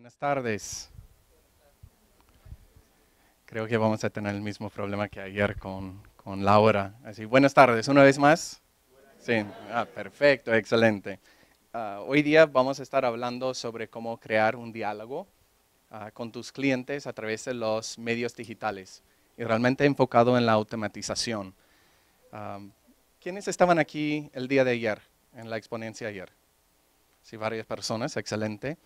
Buenas tardes. Creo que vamos a tener el mismo problema que ayer con, con Laura. Así, buenas tardes, una vez más. Sí, ah, perfecto, excelente. Ah, hoy día vamos a estar hablando sobre cómo crear un diálogo ah, con tus clientes a través de los medios digitales y realmente enfocado en la automatización. ¿Quiénes estaban aquí el día de ayer, en la exponencia ayer? Sí, varias personas, excelente.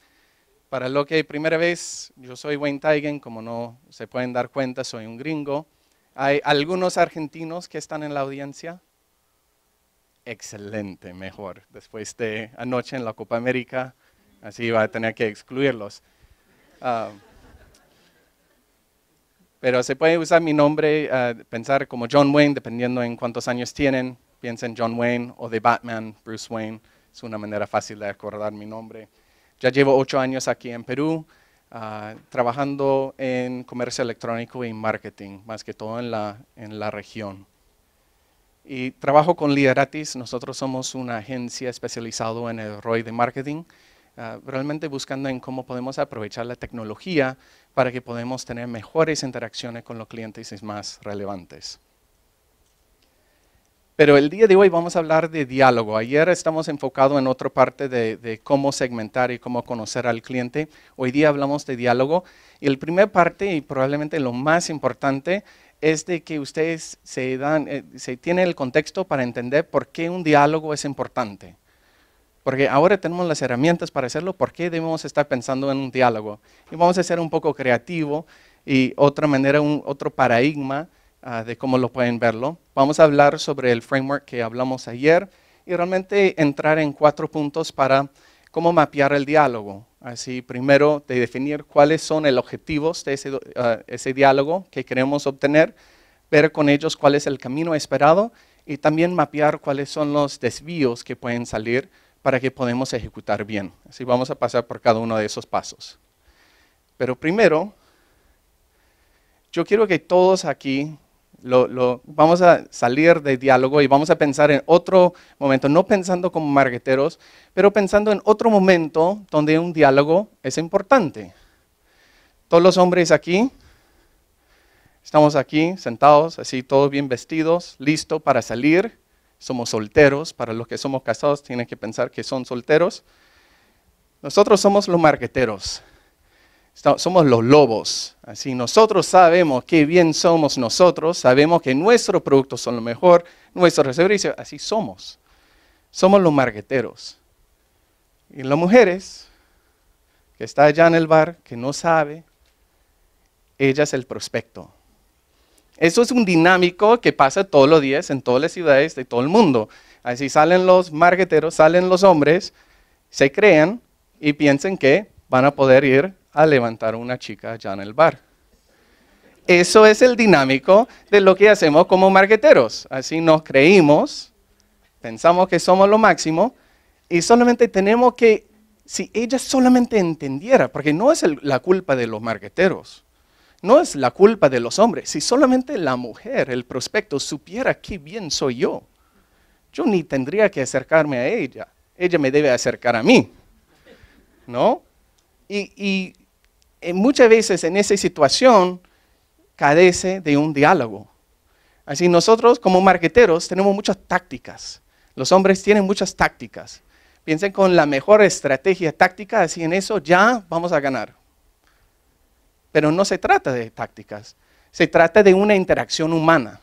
Para lo que primera vez, yo soy Wayne Taigen, como no se pueden dar cuenta, soy un gringo. ¿Hay algunos argentinos que están en la audiencia? Excelente, mejor. Después de anoche en la Copa América, así va a tener que excluirlos. Ah, pero se puede usar mi nombre, ah, pensar como John Wayne, dependiendo en cuántos años tienen. Piensen John Wayne o de Batman, Bruce Wayne. Es una manera fácil de acordar mi nombre. Ya llevo ocho años aquí en Perú, ah, trabajando en comercio electrónico y marketing, más que todo en la, en región. Y trabajo con Lideratis, nosotros somos una agencia especializada en el ROI de marketing, ah, realmente buscando en cómo podemos aprovechar la tecnología para que podamos tener mejores interacciones con los clientes y más relevantes. Pero el día de hoy vamos a hablar de diálogo. Ayer estamos enfocados en otra parte de, cómo segmentar y cómo conocer al cliente. Hoy día hablamos de diálogo. Y la primera parte, y probablemente lo más importante, es de que ustedes se, dan, eh, se tienen el contexto para entender por qué un diálogo es importante. Porque ahora tenemos las herramientas para hacerlo, ¿por qué debemos estar pensando en un diálogo? Y vamos a ser un poco creativo y otra manera, un, otro paradigma Ah, de cómo lo pueden verlo. Vamos a hablar sobre el framework que hablamos ayer y realmente entrar en cuatro puntos para cómo mapear el diálogo. Así, primero, definir cuáles son los objetivos de ese, ah, ese diálogo que queremos obtener, ver con ellos cuál es el camino esperado y también mapear cuáles son los desvíos que pueden salir para que podamos ejecutar bien. Así vamos a pasar por cada uno de esos pasos. Pero primero, yo quiero que todos aquí vamos a salir de diálogo y vamos a pensar en otro momento, no pensando como marqueteros, pero pensando en otro momento donde un diálogo es importante. Todos los hombres aquí, estamos aquí sentados, así todos bien vestidos, listos para salir. Somos solteros, para los que somos casados tienen que pensar que son solteros. Nosotros somos los marqueteros somos los lobos. Así nosotros sabemos qué bien somos nosotros, sabemos que nuestros productos son lo mejor, nuestros servicios, así somos. Somos los marqueteros. Y las mujeres que está allá en el bar, que no sabe, ella es el prospecto. Eso es un dinámico que pasa todos los días en todas las ciudades de todo el mundo. Así salen los marqueteros, salen los hombres, se crean y piensan que van a poder ir a levantar una chica allá en el bar. Eso es el dinámico de lo que hacemos como marqueteros. Así nos creímos, pensamos que somos lo máximo y solamente tenemos que, si ella solamente entendiera, porque no es la culpa de los marqueteros, no es la culpa de los hombres, si solamente la mujer, el prospecto, supiera qué bien soy yo, yo ni tendría que acercarme a ella, ella me debe acercar a mí, ¿no? y, eh, muchas veces en esa situación carece de un diálogo. Así nosotros como marqueteros tenemos muchas tácticas. Los hombres tienen muchas tácticas. Piensen con la mejor estrategia táctica, así en eso ya vamos a ganar. Pero no se trata de tácticas, se trata de una interacción humana.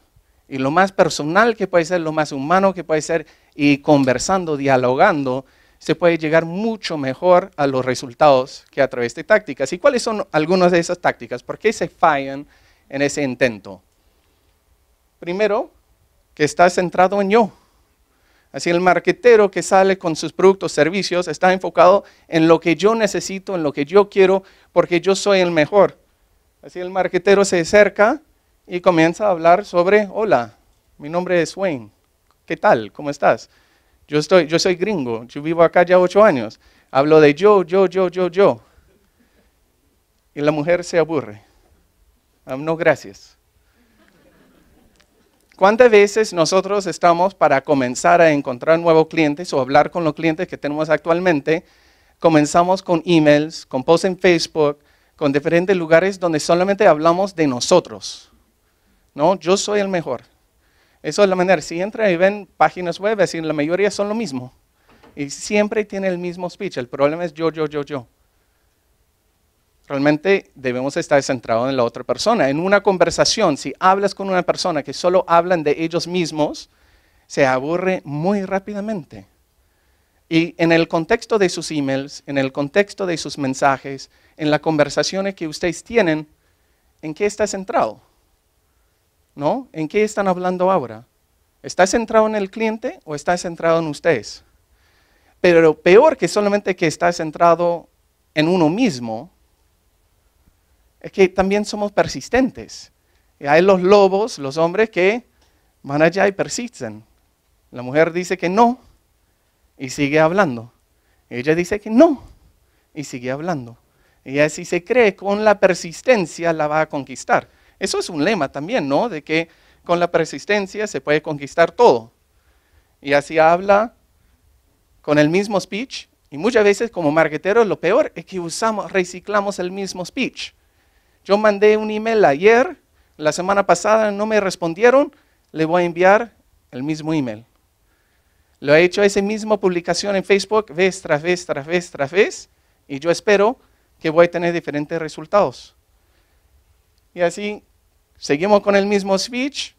Y lo más personal que puede ser, lo más humano que puede ser, y conversando, dialogando, se puede llegar mucho mejor a los resultados que a través de tácticas. ¿Y cuáles son algunas de esas tácticas? ¿Por qué se fallan en ese intento? Primero, que está centrado en yo. Así el marquetero que sale con sus productos, servicios, está enfocado en lo que yo necesito, en lo que yo quiero, porque yo soy el mejor. Así el marquetero se acerca y comienza a hablar sobre, hola, mi nombre es Wayne, ¿qué tal? ¿Cómo estás? Yo, soy gringo, yo vivo acá ya ocho años. Hablo de yo, yo, yo, yo, yo. Y la mujer se aburre. Ah, no, gracias. ¿Cuántas veces nosotros estamos para comenzar a encontrar nuevos clientes o hablar con los clientes que tenemos actualmente? Comenzamos con emails, con posts en Facebook, con diferentes lugares donde solamente hablamos de nosotros. No, yo soy el mejor, eso es la manera. Si entran y ven páginas web, es la mayoría son lo mismo. Y siempre tiene el mismo speech. El problema es yo, yo, yo, yo. Realmente debemos estar centrados en la otra persona. En una conversación, si hablas con una persona que solo hablan de ellos mismos, se aburre muy rápidamente. Y en el contexto de sus emails, en el contexto de sus mensajes, en las conversaciones que ustedes tienen, ¿en qué está centrado? ¿no? ¿En qué están hablando ahora? ¿Está centrado en el cliente o está centrado en ustedes? Pero peor que solamente que está centrado en uno mismo, es que también somos persistentes. hay los lobos, los hombres que van allá y persisten. La mujer dice que no y sigue hablando. Ella dice que no y sigue hablando. Y así se cree, con la persistencia la va a conquistar. Eso es un lema también, ¿no? De que con la persistencia se puede conquistar todo. Y así habla con el mismo speech. Y muchas veces como marketeros lo peor es que usamos, reciclamos el mismo speech. Yo mandé un email ayer, la semana pasada no me respondieron, le voy a enviar el mismo email. Lo he hecho esa misma publicación en Facebook vez tras vez, tras vez, tras vez, y yo espero que voy a tener diferentes resultados. Y así Seguimos con el mismo speech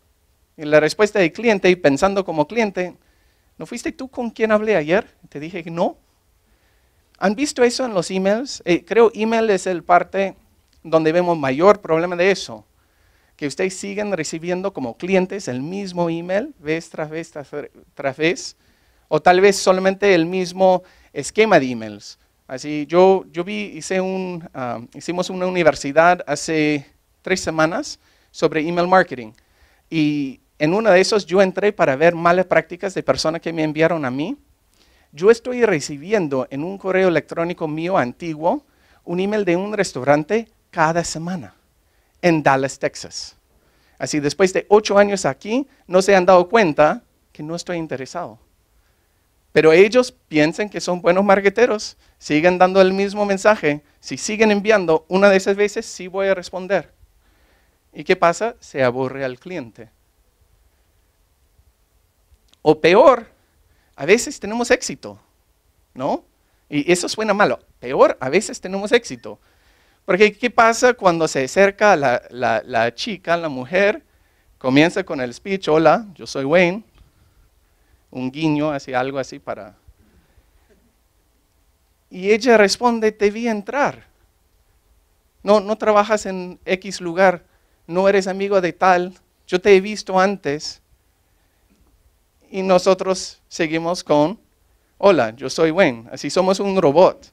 y la respuesta del cliente y pensando como cliente, ¿no fuiste tú con quien hablé ayer? Te dije que no. ¿Han visto eso en los emails? Eh, creo email es el parte donde vemos mayor problema de eso. Que ustedes siguen recibiendo como clientes el mismo email vez tras vez tras, vez. O tal vez solamente el mismo esquema de emails. Así, yo, yo vi, hice un, ah, hicimos una universidad hace tres semanas sobre email marketing. Y en uno de esos yo entré para ver malas prácticas de personas que me enviaron a mí. Yo estoy recibiendo en un correo electrónico mío antiguo un email de un restaurante cada semana en Dallas, Texas. Así, después de ocho años aquí, no se han dado cuenta que no estoy interesado. Pero ellos piensan que son buenos marqueteros, siguen dando el mismo mensaje. Si siguen enviando, una de esas veces sí voy a responder. ¿Y qué pasa? Se aburre al cliente. O peor, a veces tenemos éxito, ¿no? Y eso suena malo. Peor, a veces tenemos éxito. Porque ¿qué pasa cuando se acerca la, la, la chica, la mujer? Comienza con el speech, hola, yo soy Wayne. Un guiño, así, algo así para... Y ella responde, te vi entrar. No, no trabajas en X lugar no eres amigo de tal, yo te he visto antes. Y nosotros seguimos con, hola, yo soy Wen, así somos un robot.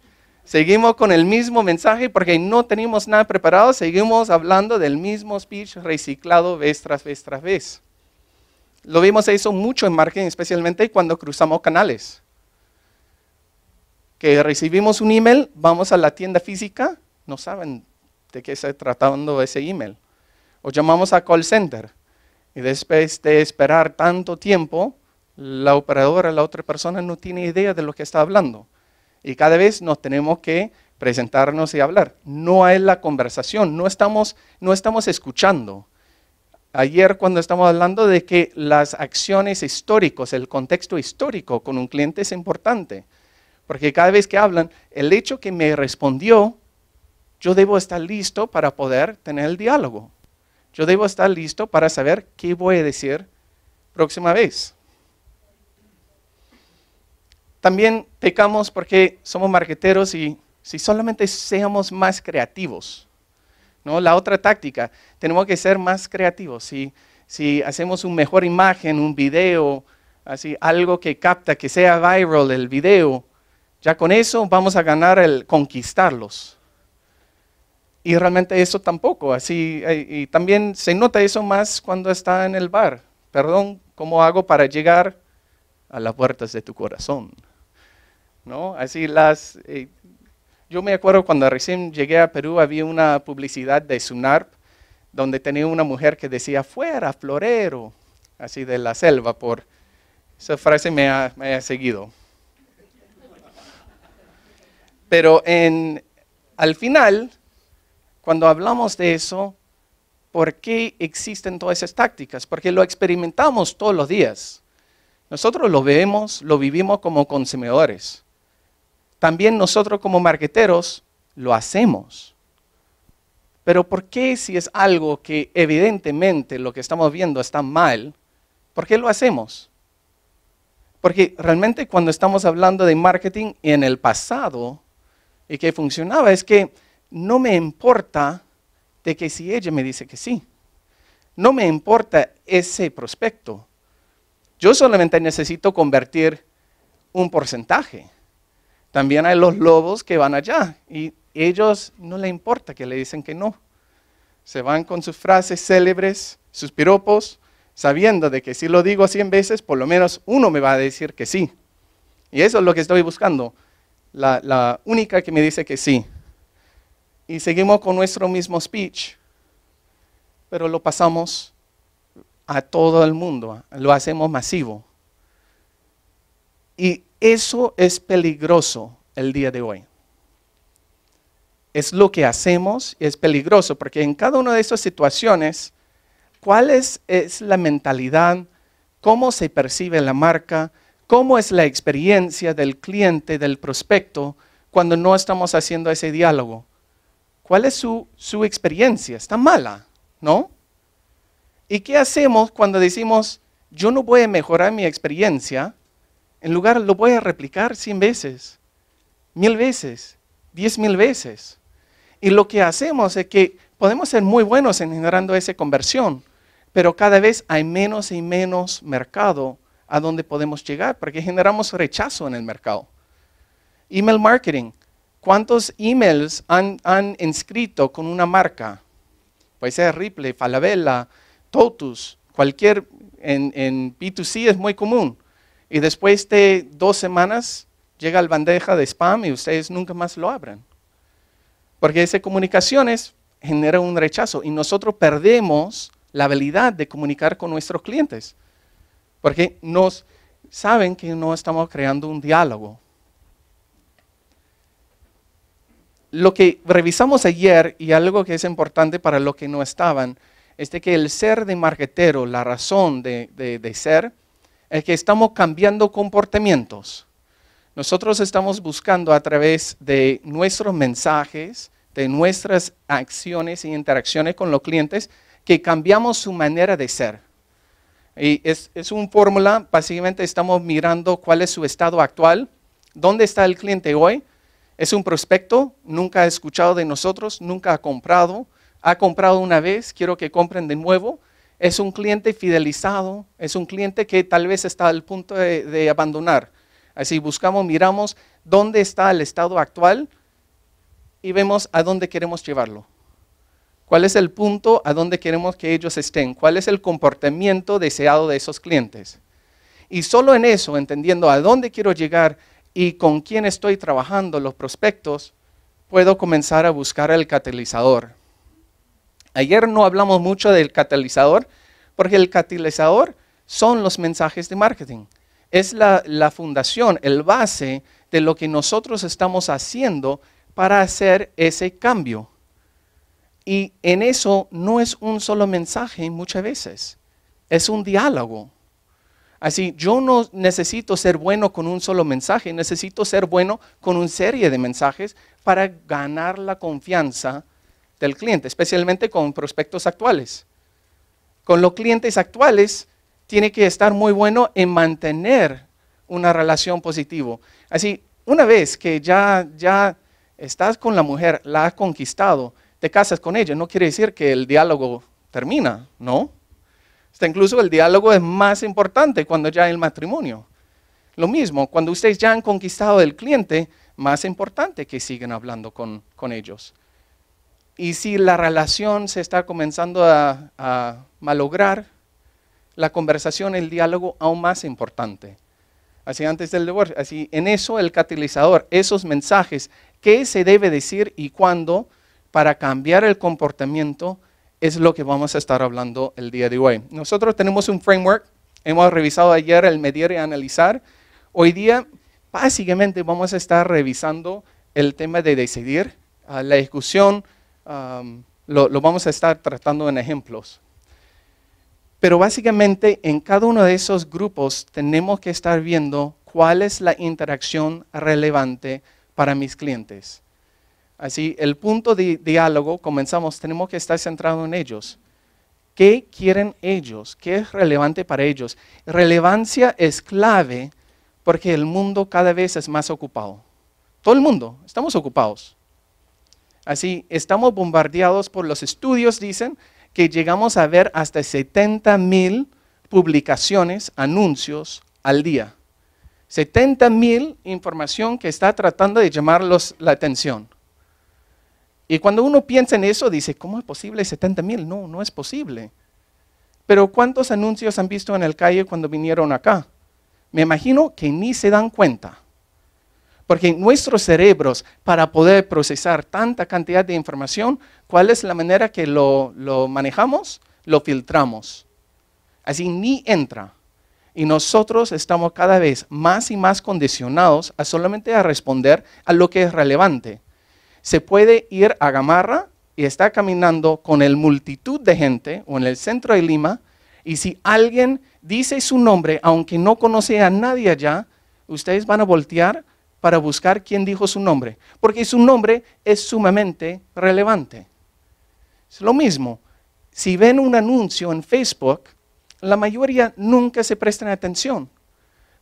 Seguimos con el mismo mensaje porque no tenemos nada preparado, seguimos hablando del mismo speech reciclado vez tras vez tras vez. Lo vimos eso mucho en marketing, especialmente cuando cruzamos canales. Que recibimos un email, vamos a la tienda física, no saben de qué está tratando ese email o llamamos a call center. Y después de esperar tanto tiempo, la operadora, la otra persona no tiene idea de lo que está hablando. Y cada vez nos tenemos que presentarnos y hablar. No hay la conversación, no estamos, no estamos escuchando. Ayer cuando estamos hablando de que las acciones históricas, el contexto histórico con un cliente es importante, porque cada vez que hablan, el hecho que me respondió, yo debo estar listo para poder tener el diálogo yo debo estar listo para saber qué voy a decir próxima vez. También pecamos porque somos marqueteros y si solamente seamos más creativos. ¿no? La otra táctica, tenemos que ser más creativos. Si, hacemos una mejor imagen, un video, así, algo que capta, que sea viral el video, ya con eso vamos a ganar el conquistarlos. Y realmente eso tampoco, así, eh, y también se nota eso más cuando está en el bar. Perdón, ¿cómo hago para llegar a las puertas de tu corazón? ¿No? Así las... Eh, yo me acuerdo cuando recién llegué a Perú, había una publicidad de Sunarp, donde tenía una mujer que decía, fuera, florero, así de la selva, por... Esa frase me ha, me ha seguido. Pero en, al final, cuando hablamos de eso, ¿por qué existen todas esas tácticas? Porque lo experimentamos todos los días. Nosotros lo vemos, lo vivimos como consumidores. También nosotros como marqueteros lo hacemos. Pero ¿por qué si es algo que evidentemente lo que estamos viendo está mal, ¿por qué lo hacemos? Porque realmente cuando estamos hablando de marketing en el pasado y que funcionaba es que no me importa de que si ella me dice que sí. No me importa ese prospecto. Yo solamente necesito convertir un porcentaje. También hay los lobos que van allá y ellos no le importa que le dicen que no. Se van con sus frases célebres, sus piropos, sabiendo de que si lo digo 100 veces, por lo menos uno me va a decir que sí. Y eso es lo que estoy buscando, la única que me dice que sí y seguimos con nuestro mismo speech, pero lo pasamos a todo el mundo, ¿ah? lo hacemos masivo. Y eso es peligroso el día de hoy. Es lo que hacemos y es peligroso, porque en cada una de esas situaciones, ¿cuál es la mentalidad? ¿Cómo se percibe la marca? ¿Cómo es la experiencia del cliente, del prospecto, cuando no estamos haciendo ese diálogo? ¿Cuál es su, experiencia? Está mala, ¿no? ¿Y qué hacemos cuando decimos, yo no voy a mejorar mi experiencia? En lugar, lo voy a replicar 100 veces, mil veces, diez mil veces. Y lo que hacemos es que podemos ser muy buenos en generando esa conversión, pero cada vez hay menos y menos mercado a donde podemos llegar, porque generamos rechazo en el mercado. Email marketing. ¿Cuántos emails han, han inscrito con una marca? Puede ser Ripley, Falabella, Totus, cualquier, en, en B2C es muy común. Y después de dos semanas llega la bandeja de spam y ustedes nunca más lo abren. Porque esas comunicaciones genera un rechazo y nosotros perdemos la habilidad de comunicar con nuestros clientes. Porque nos saben que no estamos creando un diálogo, lo que revisamos ayer y algo que es importante para los que no estaban, es que el ser de marquetero, la razón de, ser, es que estamos cambiando comportamientos. Nosotros estamos buscando a través de nuestros mensajes, de nuestras acciones e interacciones con los clientes, que cambiamos su manera de ser. Y es, es una fórmula, básicamente estamos mirando cuál es su estado actual, dónde está el cliente hoy es un prospecto, nunca ha escuchado de nosotros, nunca ha comprado, ha comprado una vez, quiero que compren de nuevo. Es un cliente fidelizado, es un cliente que tal vez está al punto de, abandonar. Así buscamos, miramos dónde está el estado actual y vemos a dónde queremos llevarlo. ¿Cuál es el punto a dónde queremos que ellos estén? ¿Cuál es el comportamiento deseado de esos clientes? Y solo en eso, entendiendo a dónde quiero llegar, y con quién estoy trabajando, los prospectos, puedo comenzar a buscar el catalizador. Ayer no hablamos mucho del catalizador, porque el catalizador son los mensajes de marketing. Es la, la fundación, el base de lo que nosotros estamos haciendo para hacer ese cambio. Y en eso no es un solo mensaje muchas veces, es un diálogo. Así, yo no necesito ser bueno con un solo mensaje, necesito ser bueno con una serie de mensajes para ganar la confianza del cliente, especialmente con prospectos actuales. Con los clientes actuales, tiene que estar muy bueno en mantener una relación positiva. Así, una vez que ya, ya estás con la mujer, la has conquistado, te casas con ella, no quiere decir que el diálogo termina, ¿no? incluso el diálogo es más importante cuando ya hay el matrimonio. Lo mismo, cuando ustedes ya han conquistado el cliente, más importante que sigan hablando con, ellos. Y si la relación se está comenzando a, a malograr, la conversación, el diálogo aún más importante. Así antes del divorcio, así en eso el catalizador, esos mensajes, qué se debe decir y cuándo para cambiar el comportamiento es lo que vamos a estar hablando el día de hoy. Nosotros tenemos un framework, hemos revisado ayer el medir y analizar. Hoy día, básicamente, vamos a estar revisando el tema de decidir, ah, la discusión, lo vamos a estar tratando en ejemplos. Pero básicamente en cada uno de esos grupos tenemos que estar viendo cuál es la interacción relevante para mis clientes. Así, el punto de diálogo, comenzamos, tenemos que estar centrado en ellos. ¿Qué quieren ellos? ¿Qué es relevante para ellos? Relevancia es clave porque el mundo cada vez es más ocupado. Todo el mundo, estamos ocupados. Así, estamos bombardeados por los estudios, dicen, que llegamos a ver hasta 70 mil publicaciones, anuncios al día. 70 mil información que está tratando de llamar la atención. Y cuando uno piensa en eso, dice, ¿cómo es posible 70 mil? No, no es posible. Pero ¿cuántos anuncios han visto en el calle cuando vinieron acá? Me imagino que ni se dan cuenta. Porque nuestros cerebros, para poder procesar tanta cantidad de información, ¿cuál es la manera que lo, manejamos? Lo filtramos. Así ni entra. Y nosotros estamos cada vez más y más condicionados a solamente a responder a lo que es relevante se puede ir a Gamarra y está caminando con el multitud de gente o en el centro de Lima y si alguien dice su nombre, aunque no conoce a nadie allá, ustedes van a voltear para buscar quién dijo su nombre, porque su nombre es sumamente relevante. Es lo mismo, si ven un anuncio en Facebook, la mayoría nunca se prestan atención.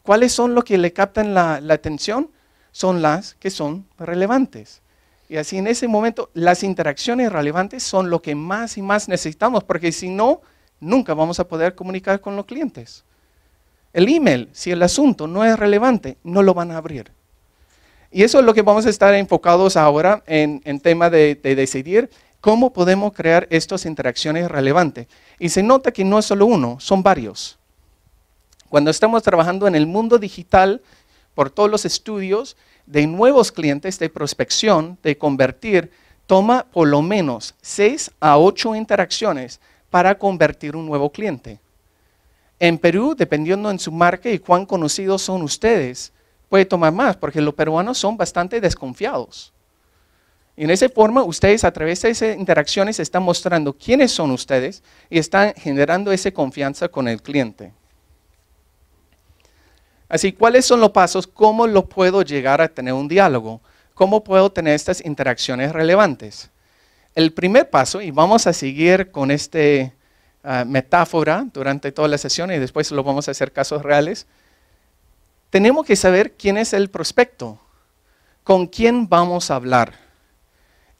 ¿Cuáles son los que le captan la atención? Son las que son relevantes. Y así en ese momento las interacciones relevantes son lo que más y más necesitamos, porque si no, nunca vamos a poder comunicar con los clientes. El email, si el asunto no es relevante, no lo van a abrir. Y eso es lo que vamos a estar enfocados ahora en, en tema de, de decidir cómo podemos crear estas interacciones relevantes. Y se nota que no es solo uno, son varios. Cuando estamos trabajando en el mundo digital, por todos los estudios, de nuevos clientes de prospección, de convertir, toma por lo menos seis a ocho interacciones para convertir un nuevo cliente. En Perú, dependiendo en su marca y cuán conocidos son ustedes, puede tomar más, porque los peruanos son bastante desconfiados. Y en esa forma, ustedes a través de esas interacciones están mostrando quiénes son ustedes y están generando esa confianza con el cliente. Así, ¿cuáles son los pasos? ¿Cómo lo puedo llegar a tener un diálogo? ¿Cómo puedo tener estas interacciones relevantes? El primer paso, y vamos a seguir con esta ah, metáfora durante toda la sesión y después lo vamos a hacer casos reales, tenemos que saber quién es el prospecto, con quién vamos a hablar.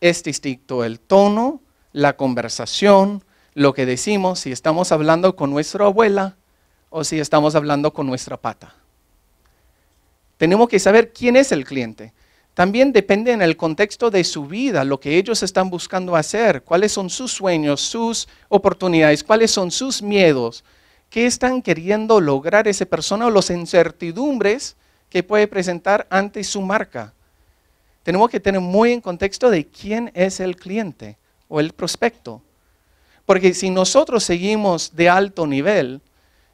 Es distinto el tono, la conversación, lo que decimos, si estamos hablando con nuestra abuela o si estamos hablando con nuestra pata. Tenemos que saber quién es el cliente. También depende en el contexto de su vida, lo que ellos están buscando hacer, cuáles son sus sueños, sus oportunidades, cuáles son sus miedos, qué están queriendo lograr esa persona o las incertidumbres que puede presentar ante su marca. Tenemos que tener muy en contexto de quién es el cliente o el prospecto. Porque si nosotros seguimos de alto nivel,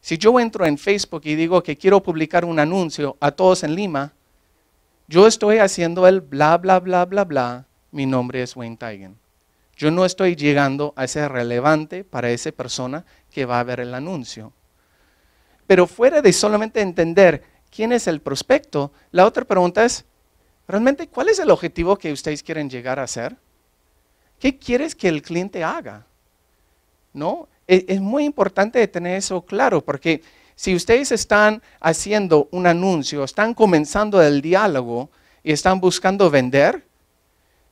si yo entro en Facebook y digo que quiero publicar un anuncio a todos en Lima, yo estoy haciendo el bla, bla, bla, bla, bla, mi nombre es Wayne Tigen. Yo no estoy llegando a ser relevante para esa persona que va a ver el anuncio. Pero fuera de solamente entender quién es el prospecto, la otra pregunta es, ¿realmente cuál es el objetivo que ustedes quieren llegar a hacer? ¿Qué quieres que el cliente haga? ¿No? E, es muy importante tener eso claro porque si ustedes están haciendo un anuncio, están comenzando el diálogo y están buscando vender,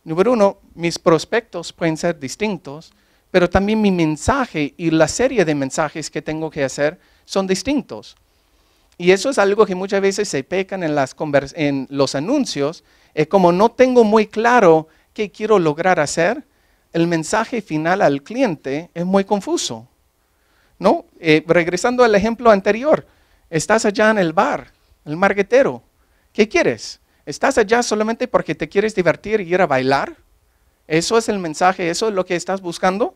número uno, mis prospectos pueden ser distintos, pero también mi mensaje y la serie de mensajes que tengo que hacer son distintos. Y eso es algo que muchas veces se pecan en, en los anuncios, es como no tengo muy claro qué quiero lograr hacer, el mensaje final al cliente es muy confuso. ¿no? Eh, regresando al ejemplo anterior, estás allá en el bar, el marguetero. ¿Qué quieres? ¿Estás allá solamente porque te quieres divertir y ir a bailar? ¿Eso es el mensaje? ¿Eso es lo que estás buscando?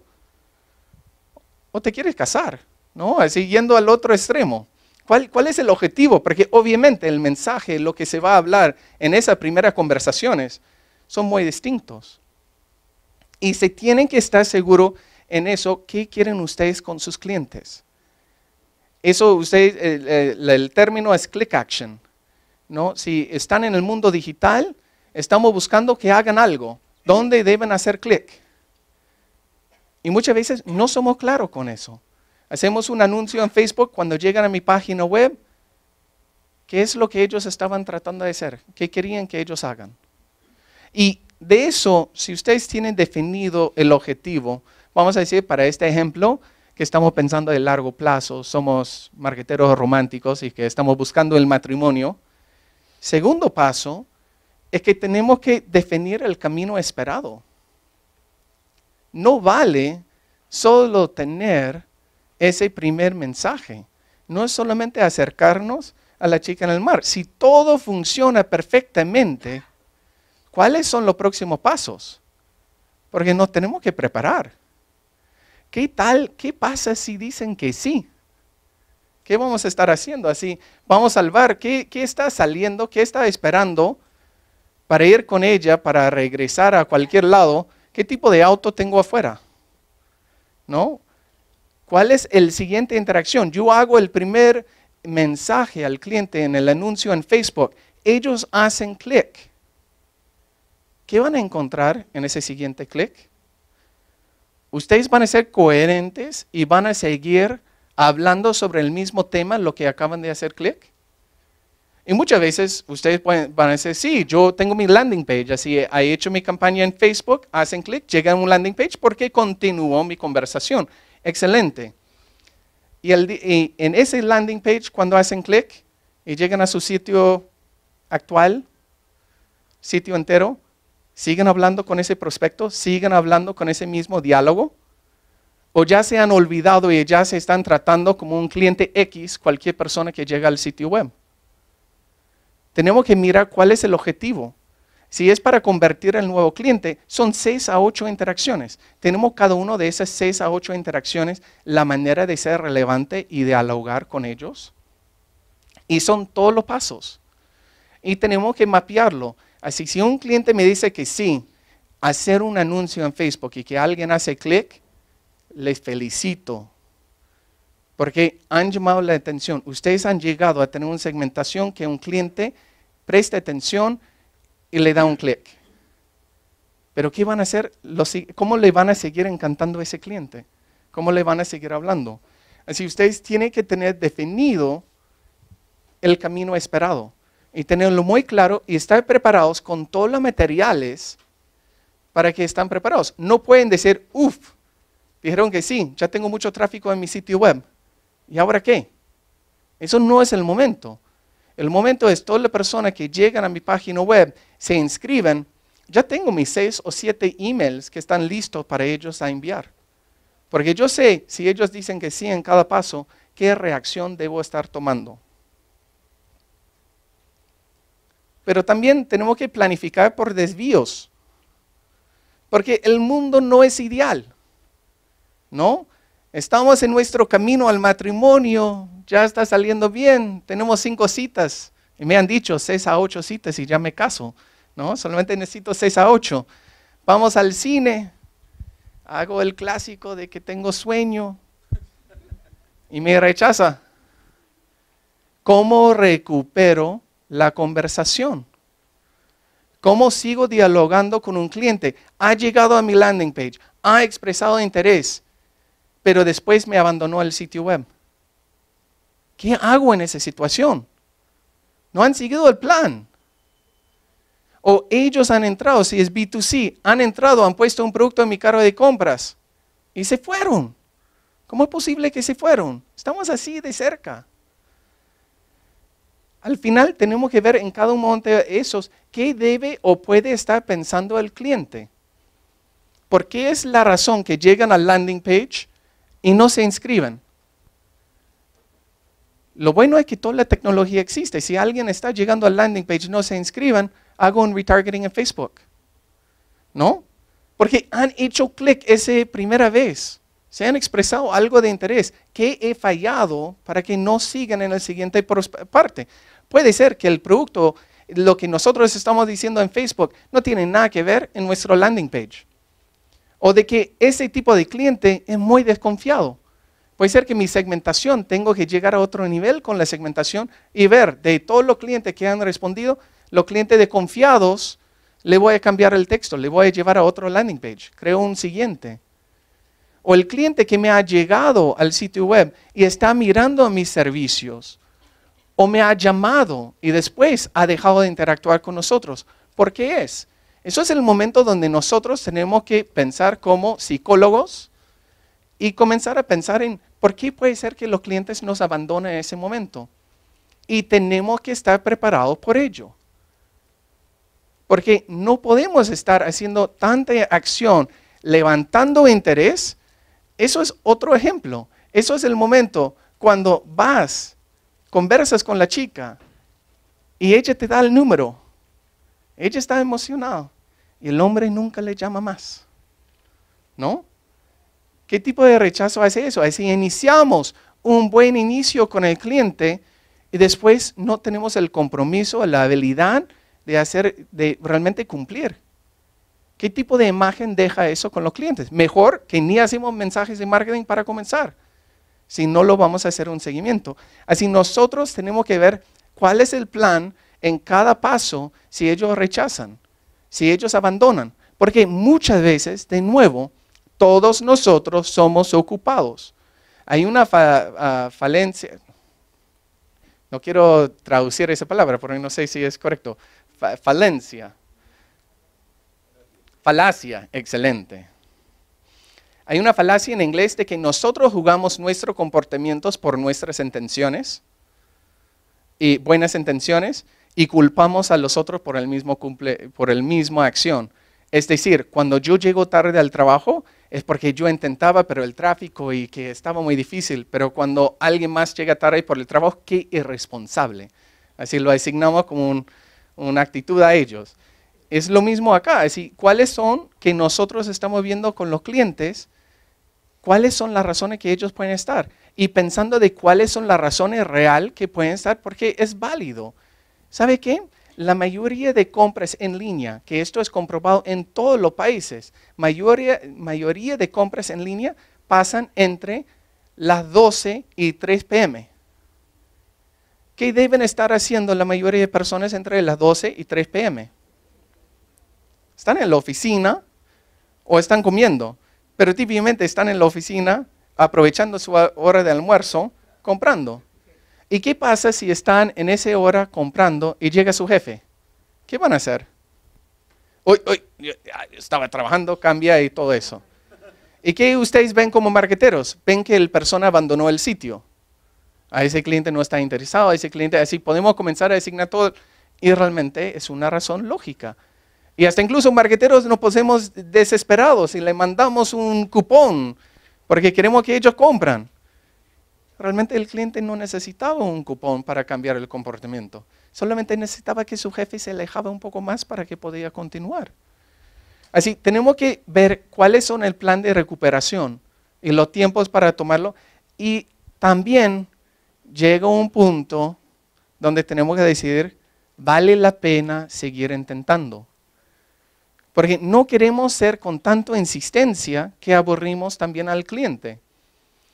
¿O te quieres casar? ¿No? Así yendo al otro extremo. ¿Cuál es el objetivo? Porque obviamente el mensaje, lo que se va a hablar en esas primeras conversaciones, son muy distintos. Y se tienen que estar seguro en eso, ¿qué quieren ustedes con sus clientes? Eso, ustedes, el, término es click action. ¿no? Si están en el mundo digital, estamos buscando que hagan algo. ¿Dónde deben hacer click? Y muchas veces no somos claros con eso. Hacemos un anuncio en Facebook cuando llegan a mi página web. ¿Qué es lo que ellos estaban tratando de hacer? ¿Qué querían que ellos hagan? Y de eso, si ustedes tienen definido el objetivo, vamos a decir para este ejemplo que estamos pensando de largo plazo, somos marqueteros románticos y que estamos buscando el matrimonio. Segundo paso es que tenemos que definir el camino esperado. No vale solo tener ese primer mensaje. No es solamente acercarnos a la chica en el mar. Si todo funciona perfectamente, ¿Cuáles son los próximos pasos? Porque nos tenemos que preparar. ¿Qué tal? ¿Qué pasa si dicen que sí? ¿Qué vamos a estar haciendo así? Vamos a salvar. ¿Qué, está saliendo? ¿Qué está esperando para ir con ella, para regresar a cualquier lado? ¿Qué tipo de auto tengo afuera? ¿No? ¿Cuál es el siguiente interacción? Yo hago el primer mensaje al cliente en el anuncio en Facebook. Ellos hacen clic. ¿Qué van a encontrar en ese siguiente clic? Ustedes van a ser coherentes y van a seguir hablando sobre el mismo tema, lo que acaban de hacer clic. Y muchas veces ustedes van a decir, sí, yo tengo mi landing page, así he hecho mi campaña en Facebook, hacen clic, llegan a un landing page porque continuó mi conversación. Excelente. Y, y en ese landing page, cuando hacen clic y llegan a su sitio actual, sitio entero, ¿Siguen hablando con ese prospecto? ¿Siguen hablando con ese mismo diálogo? ¿O ya se han olvidado y ya se están tratando como un cliente X cualquier persona que llega al sitio web? Tenemos que mirar cuál es el objetivo. Si es para convertir al nuevo cliente, son 6 a 8 interacciones. Tenemos cada uno de esas 6 a 8 interacciones la manera de ser relevante y de dialogar con ellos. Y son todos los pasos. Y tenemos que mapearlo. Así ah, si un cliente me dice que sí, hacer un anuncio en Facebook y que alguien hace clic, les felicito. Porque han llamado la atención. Ustedes han llegado a tener una segmentación que un cliente presta atención y le da un clic. Pero ¿qué van a hacer? ¿Cómo le van a seguir encantando a ese cliente? ¿Cómo le van a seguir hablando? Así ustedes tienen que tener definido el camino esperado y tenerlo muy claro y estar preparados con todos los materiales para que estén preparados. No pueden decir, uff, dijeron que sí, ya tengo mucho tráfico en mi sitio web. ¿Y ahora qué? Eso no es el momento. El momento es todas las personas que llegan a mi página web, se inscriben, ya tengo mis seis o siete emails que están listos para ellos a enviar. Porque yo sé, si ellos dicen que sí en cada paso, qué reacción debo estar tomando. Pero también tenemos que planificar por desvíos. Porque el mundo no es ideal. ¿No? Estamos en nuestro camino al matrimonio, ya está saliendo bien, tenemos cinco citas. Y me han dicho seis a ocho citas y ya me caso. ¿No? Solamente necesito seis a ocho. Vamos al cine, hago el clásico de que tengo sueño y me rechaza. ¿Cómo recupero la conversación. ¿Cómo sigo dialogando con un cliente? Ha llegado a mi landing page, ha expresado interés, pero después me abandonó el sitio web. ¿Qué hago en esa situación? No han seguido el plan. O ellos han entrado, si es B2C, han entrado, han puesto un producto en mi carro de compras y se fueron. ¿Cómo es posible que se fueron? Estamos así de cerca al final tenemos que ver en cada uno de esos qué debe o puede estar pensando el cliente. ¿Por qué es la razón que llegan al landing page y no se inscriben? Lo bueno es que toda la tecnología existe. Si alguien está llegando al landing page y no se inscriban, hago un retargeting en Facebook. ¿No? Porque han hecho clic esa primera vez. Se han expresado algo de interés. ¿Qué he fallado para que no sigan en la siguiente parte? Puede ser que el producto, lo que nosotros estamos diciendo en Facebook, no tiene nada que ver en nuestro landing page. O de que ese tipo de cliente es muy desconfiado. Puede ser que mi segmentación tengo que llegar a otro nivel con la segmentación y ver de todos los clientes que han respondido, los clientes desconfiados, le voy a cambiar el texto, le voy a llevar a otro landing page, creo un siguiente. O el cliente que me ha llegado al sitio web y está mirando mis servicios o me ha llamado y después ha dejado de interactuar con nosotros. ¿Por qué es? Eso es el momento donde nosotros tenemos que pensar como psicólogos y comenzar a pensar en por qué puede ser que los clientes nos abandonen en ese momento. Y tenemos que estar preparados por ello. Porque no podemos estar haciendo tanta acción, levantando interés. Eso es otro ejemplo. Eso es el momento cuando vas conversas con la chica y ella te da el número. Ella está emocionada y el hombre nunca le llama más. ¿No? ¿Qué tipo de rechazo hace eso? si iniciamos un buen inicio con el cliente y después no tenemos el compromiso, la habilidad de hacer, de realmente cumplir. ¿Qué tipo de imagen deja eso con los clientes? Mejor que ni hacemos mensajes de marketing para comenzar si no lo vamos a hacer un seguimiento. Así nosotros tenemos que ver cuál es el plan en cada paso si ellos rechazan, si ellos abandonan. Porque muchas veces, de nuevo, todos nosotros somos ocupados. Hay una ah, falencia, no quiero traducir esa palabra porque no sé si es correcto, falencia, falacia, excelente. Hay una falacia en inglés de que nosotros jugamos nuestros comportamientos por nuestras intenciones y buenas intenciones y culpamos a los otros por el mismo cumple, por el mismo acción. Es decir, cuando yo llego tarde al trabajo es porque yo intentaba, pero el tráfico y que estaba muy difícil, pero cuando alguien más llega tarde por el trabajo, qué irresponsable. Así lo asignamos como una actitud a ellos. Es lo mismo acá, decir, ¿cuáles son que nosotros estamos viendo con los clientes cuáles son las razones que ellos pueden estar y pensando de cuáles son las razones real que pueden estar porque es válido. ¿Sabe qué? La mayoría de compras en línea, que esto es comprobado en todos los países, mayoría, mayoría de compras en línea pasan entre las 12 y 3 pm. ¿Qué deben estar haciendo la mayoría de personas entre las 12 y 3 pm? Están en la oficina o están comiendo pero típicamente están en la oficina aprovechando su hora de almuerzo comprando. ¿Y qué pasa si están en esa hora comprando y llega su jefe? ¿Qué van a hacer? Hoy, hoy estaba trabajando, cambia y todo eso. ¿Y qué ustedes ven como marqueteros? Ven que el persona abandonó el sitio. A ese cliente no está interesado, a ese cliente, así podemos comenzar a designar todo. Y realmente es una razón lógica. Y hasta incluso marqueteros nos posemos desesperados y le mandamos un cupón porque queremos que ellos compran. Realmente el cliente no necesitaba un cupón para cambiar el comportamiento. Solamente necesitaba que su jefe se alejaba un poco más para que podía continuar. Así, tenemos que ver cuáles son el plan de recuperación y los tiempos para tomarlo. Y también llega un punto donde tenemos que decidir, ¿vale la pena seguir intentando? Porque no queremos ser con tanta insistencia que aburrimos también al cliente.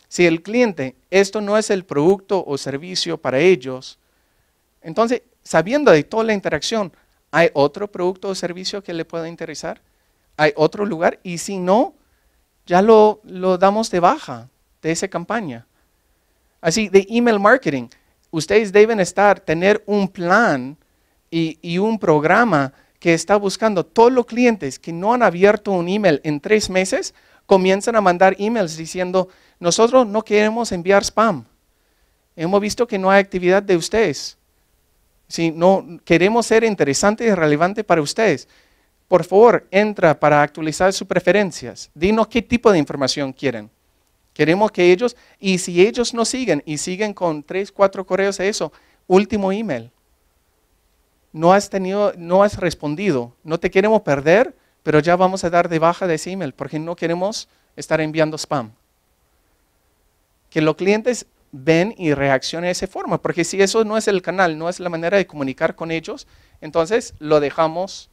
Si el cliente, esto no es el producto o servicio para ellos, entonces, sabiendo de toda la interacción, ¿hay otro producto o servicio que le pueda interesar? ¿Hay otro lugar? Y si no, ya lo, damos de baja de esa campaña. Así, de email marketing, ustedes deben estar, tener un plan y, y un programa que está buscando todos los clientes que no han abierto un email en tres meses, comienzan a mandar emails diciendo, nosotros no queremos enviar spam. Hemos visto que no hay actividad de ustedes. Si no queremos ser interesante y relevante para ustedes, por favor, entra para actualizar sus preferencias. Dinos qué tipo de información quieren. Queremos que ellos, y si ellos no siguen y siguen con tres, cuatro correos de eso, último email no has tenido, no has respondido, no te queremos perder, pero ya vamos a dar de baja de ese email porque no queremos estar enviando spam. Que los clientes ven y reaccionen de esa forma, porque si eso no es el canal, no es la manera de comunicar con ellos, entonces lo dejamos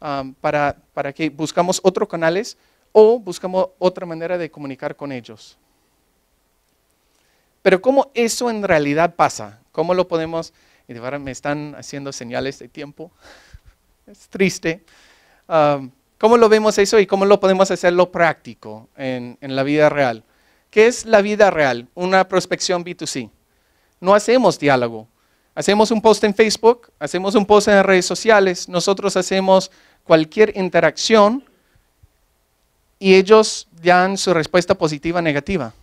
um, para, para que buscamos otros canales o buscamos otra manera de comunicar con ellos. Pero ¿cómo eso en realidad pasa? ¿Cómo lo podemos y de me están haciendo señales de tiempo. Es triste. ¿Cómo lo vemos eso y cómo lo podemos hacer lo práctico en, la vida real? ¿Qué es la vida real? Una prospección B2C. No hacemos diálogo. Hacemos un post en Facebook, hacemos un post en redes sociales, nosotros hacemos cualquier interacción y ellos dan su respuesta positiva o negativa.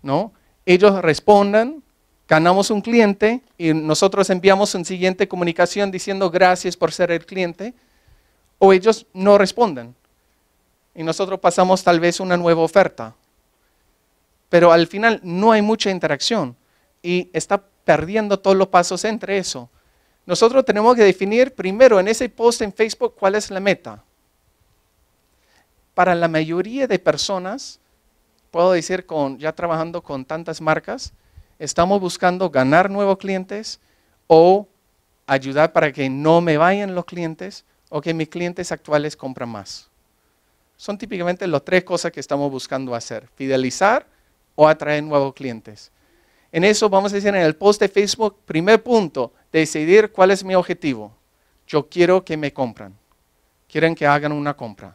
¿No? Ellos respondan ganamos un cliente y nosotros enviamos una siguiente comunicación diciendo gracias por ser el cliente, o ellos no responden. Y nosotros pasamos tal vez una nueva oferta. Pero al final no hay mucha interacción y está perdiendo todos los pasos entre eso. Nosotros tenemos que definir primero en ese post en Facebook cuál es la meta. Para la mayoría de personas, puedo decir con ya trabajando con tantas marcas, estamos buscando ganar nuevos clientes o ayudar para que no me vayan los clientes o que mis clientes actuales compren más. Son típicamente las tres cosas que estamos buscando hacer, fidelizar o atraer nuevos clientes. En eso vamos a decir en el post de Facebook, primer punto, decidir cuál es mi objetivo. Yo quiero que me compran. Quieren que hagan una compra.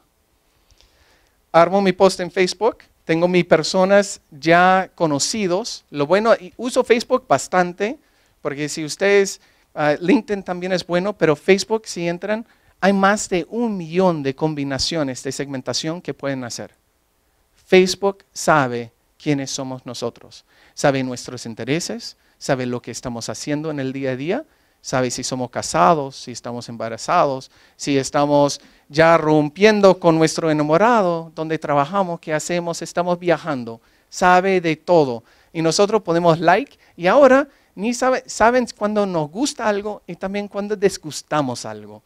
Armo mi post en Facebook tengo mis personas ya conocidos. Lo bueno, uso Facebook bastante, porque si ustedes, ah, LinkedIn también es bueno, pero Facebook si entran, hay más de un millón de combinaciones de segmentación que pueden hacer. Facebook sabe quiénes somos nosotros, sabe nuestros intereses, sabe lo que estamos haciendo en el día a día, sabe si somos casados, si estamos embarazados, si estamos ya rompiendo con nuestro enamorado, donde trabajamos, qué hacemos, estamos viajando, sabe de todo. Y nosotros ponemos like y ahora ni sabe, saben cuando nos gusta algo y también cuando desgustamos algo.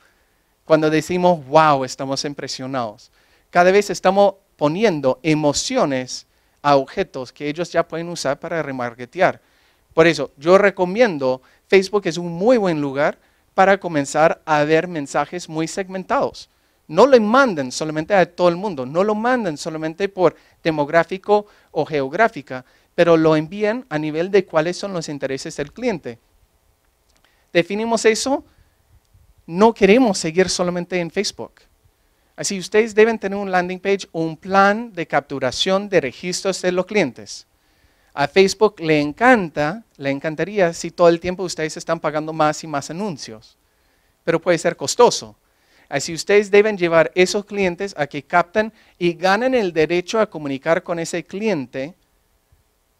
Cuando decimos, wow, estamos impresionados. Cada vez estamos poniendo emociones a objetos que ellos ya pueden usar para remarketear. Por eso, yo recomiendo, Facebook es un muy buen lugar para comenzar a ver mensajes muy segmentados no lo manden solamente a todo el mundo, no lo manden solamente por demográfico o geográfica, pero lo envíen a nivel de cuáles son los intereses del cliente. Definimos eso, no queremos seguir solamente en Facebook. Así ustedes deben tener un landing page o un plan de capturación de registros de los clientes. A Facebook le encanta, le encantaría si todo el tiempo ustedes están pagando más y más anuncios, pero puede ser costoso. Así ustedes deben llevar esos clientes a que captan y ganen el derecho a comunicar con ese cliente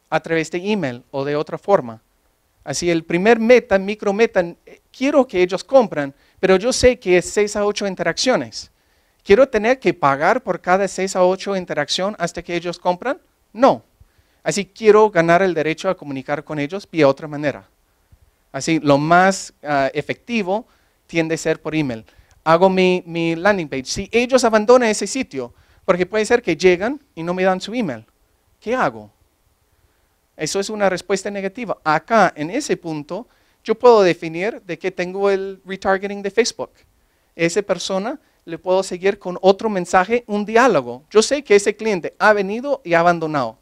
a través de email o de otra forma. Así el primer meta, micro meta, eh, quiero que ellos compran, pero yo sé que es 6 a 8 interacciones. ¿Quiero tener que pagar por cada 6 a 8 interacción hasta que ellos compran? No. Así quiero ganar el derecho a comunicar con ellos de otra manera. Así lo más ah, efectivo tiende a ser por email hago mi, landing page. Si ellos abandonan ese sitio, porque puede ser que llegan y no me dan su email, ¿qué hago? Eso es una respuesta negativa. Acá, en ese punto, yo puedo definir de que tengo el retargeting de Facebook. Esa persona le puedo seguir con otro mensaje, un diálogo. Yo sé que ese cliente ha venido y ha abandonado.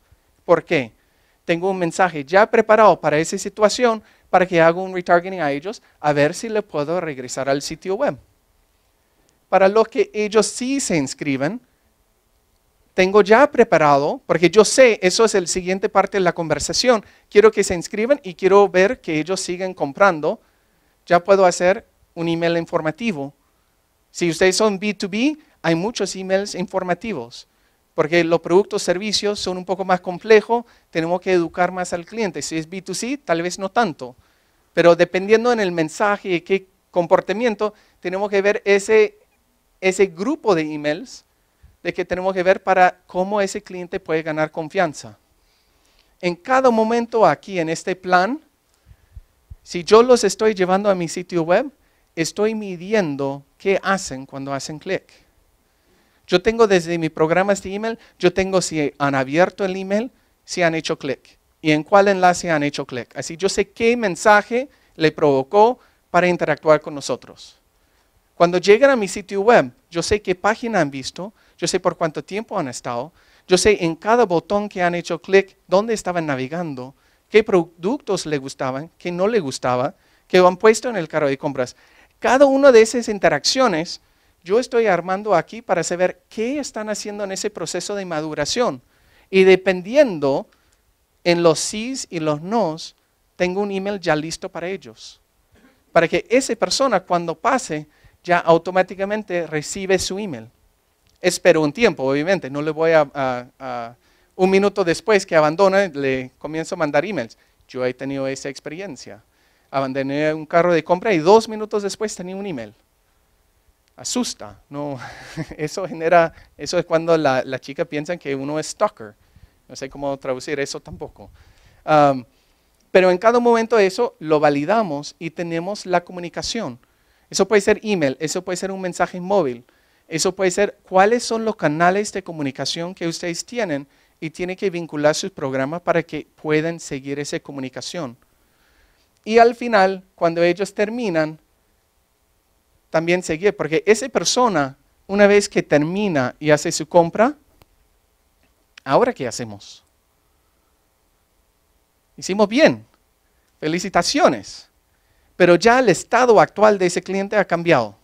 ¿Por qué? Tengo un mensaje ya preparado para esa situación para que haga un retargeting a ellos a ver si le puedo regresar al sitio web para los que ellos sí se inscriben, tengo ya preparado, porque yo sé, eso es el siguiente parte de la conversación, quiero que se inscriban y quiero ver que ellos siguen comprando, ya puedo hacer un email informativo. Si ustedes son B2B, hay muchos emails informativos, porque los productos, servicios son un poco más complejos, tenemos que educar más al cliente. Si es B2C, tal vez no tanto, pero dependiendo en el mensaje y qué comportamiento, tenemos que ver ese ese grupo de emails de que tenemos que ver para cómo ese cliente puede ganar confianza. En cada momento aquí en este plan, si yo los estoy llevando a mi sitio web, estoy midiendo qué hacen cuando hacen clic. Yo tengo desde mi programa este email, yo tengo si han abierto el email, si han hecho clic y en cuál enlace han hecho clic. Así yo sé qué mensaje le provocó para interactuar con nosotros. Cuando llegan a mi sitio web, yo sé qué página han visto, yo sé por cuánto tiempo han estado, yo sé en cada botón que han hecho clic, dónde estaban navegando, qué productos le gustaban, qué no le gustaba, qué han puesto en el carro de compras. Cada una de esas interacciones yo estoy armando aquí para saber qué están haciendo en ese proceso de maduración. Y dependiendo en los sís y los nos, tengo un email ya listo para ellos. Para que esa persona cuando pase ya automáticamente recibe su email. Espero un tiempo, obviamente, no le voy a, un minuto después que abandona, le comienzo a mandar emails. Yo he tenido esa experiencia. Abandoné un carro de compra y dos minutos después tenía un email. Asusta, no, eso genera, eso es cuando la, chica piensa que uno es stalker. No sé cómo traducir eso tampoco. pero en cada momento eso lo validamos y tenemos la comunicación. Eso puede ser email, eso puede ser un mensaje móvil, eso puede ser cuáles son los canales de comunicación que ustedes tienen y tienen que vincular sus programas para que puedan seguir esa comunicación. Y al final, cuando ellos terminan, también seguir, porque esa persona, una vez que termina y hace su compra, ¿ahora qué hacemos? Hicimos bien. Felicitaciones pero ya el estado actual de ese cliente ha cambiado.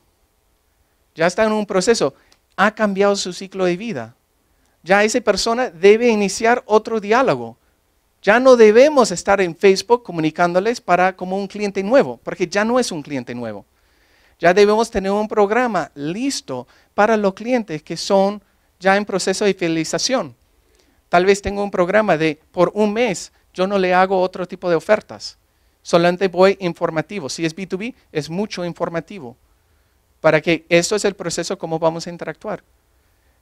Ya está en un proceso, ha cambiado su ciclo de vida. Ya esa persona debe iniciar otro diálogo. Ya no debemos estar en Facebook comunicándoles para como un cliente nuevo, porque ya no es un cliente nuevo. Ya debemos tener un programa listo para los clientes que son ya en proceso de fidelización. Tal vez tengo un programa de por un mes yo no le hago otro tipo de ofertas. Solamente voy informativo. Si es B2B, es mucho informativo. Para que eso es el proceso cómo vamos a interactuar.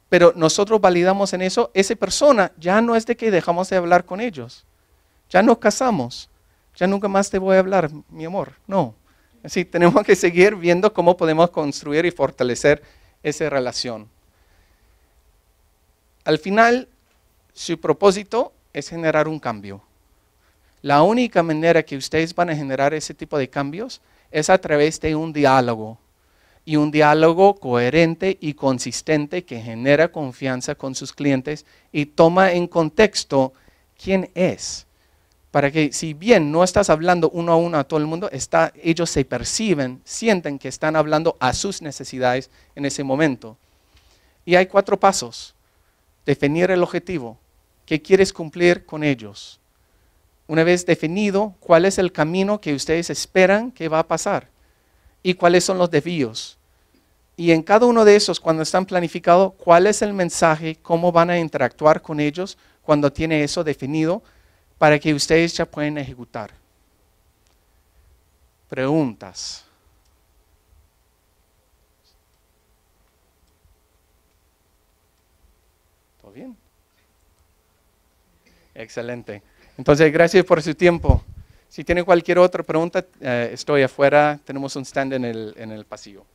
Pero nosotros validamos en eso, esa persona ya no es de que dejamos de hablar con ellos. Ya nos casamos. Ya nunca más te voy a hablar, mi amor. No. Así tenemos que seguir viendo cómo podemos construir y fortalecer esa relación. Al final, su propósito es generar un cambio. La única manera que ustedes van a generar ese tipo de cambios es a través de un diálogo. Y un diálogo coherente y consistente que genera confianza con sus clientes y toma en contexto quién es. Para que si bien no estás hablando uno a uno a todo el mundo, ellos se perciben, sienten que están hablando a sus necesidades en ese momento. Y hay cuatro pasos. Definir el objetivo. ¿Qué quieres cumplir con ellos? una vez definido cuál es el camino que ustedes esperan que va a pasar y cuáles son los desvíos. Y en cada uno de esos, cuando están planificados, cuál es el mensaje, cómo van a interactuar con ellos cuando tiene eso definido, para que ustedes ya puedan ejecutar. Preguntas. ¿Todo bien? Excelente. Entonces, gracias por su tiempo. Si tienen cualquier otra pregunta, eh, estoy afuera, tenemos un stand en el, en el pasillo.